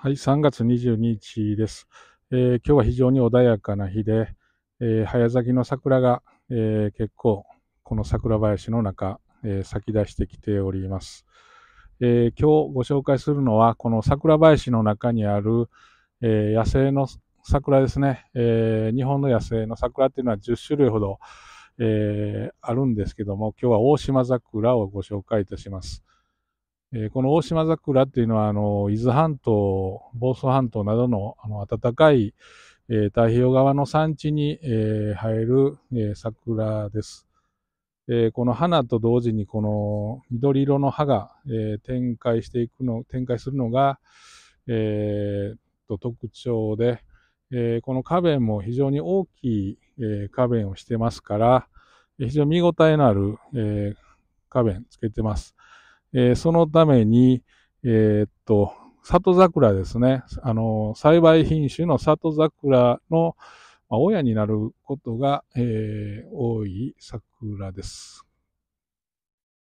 はい、3月22日です。えー、今日は非常に穏やかな日で、えー、早咲きの桜が、えー、結構この桜林の中、え咲き出してきております、え今日ご紹介するのはこの桜林の中にある、え野生の桜ですね、え日本の野生の桜っていうのは10種類ほど、えあるんですけども今日は大島桜をご紹介いたします。えー、この大島桜っていうのは、あの、伊豆半島、房総半島などのあの暖かい、えー、太平洋側の産地に、えー、生える、えー、桜です。えー、この花と同時にこの緑色の葉が、えー、展開していくの、展開するのが、えー、と特徴で、えー、この花弁も非常に大きい、えー、花弁をしてますから、非常に見応えのある、えー、花弁つけてます。えー、そのために、えー、っと、里桜ですね。あの、栽培品種の里桜の、まあ、親になることが、えー、多い桜です。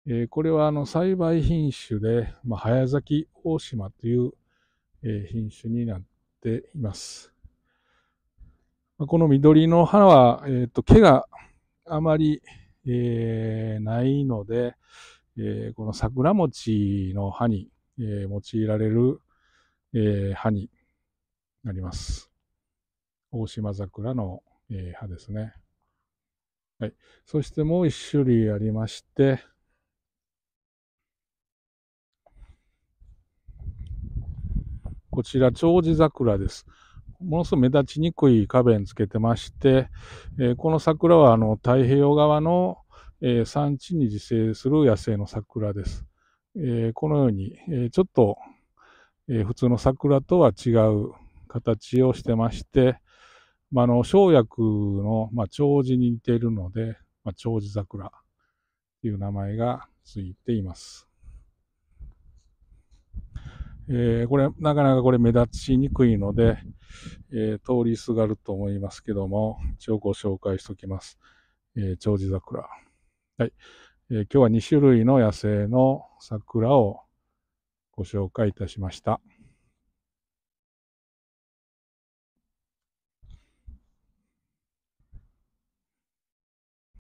えこれはあの栽培品種で、まあ、早咲き大島という、え品種になっています。この緑の花は、えっ、ー、と、毛があまり、えー、ないので、えー、この桜餅の葉に、えー、用いられる、えー、葉になります。大島桜の、え葉ですね。はい。そしてもう一種類ありまして、こちら、長寿桜です。ものすごく目立ちにくい花弁つけてまして、えこの桜はあの太平洋側のえー、産地に自生する野生の桜です。えー、このように、えー、ちょっと、え普通の桜とは違う形をしてまして、まあ、の生薬の、まあ、長寿に似ているので、まあ、長寿桜という名前がついています。えー、これ、なかなかこれ目立ちにくいので、えー、通りすがると思いますけども、一応ご紹介しておきます。えー、長寿桜。はい。えー、今日は2種類の野生の桜をご紹介いたしました。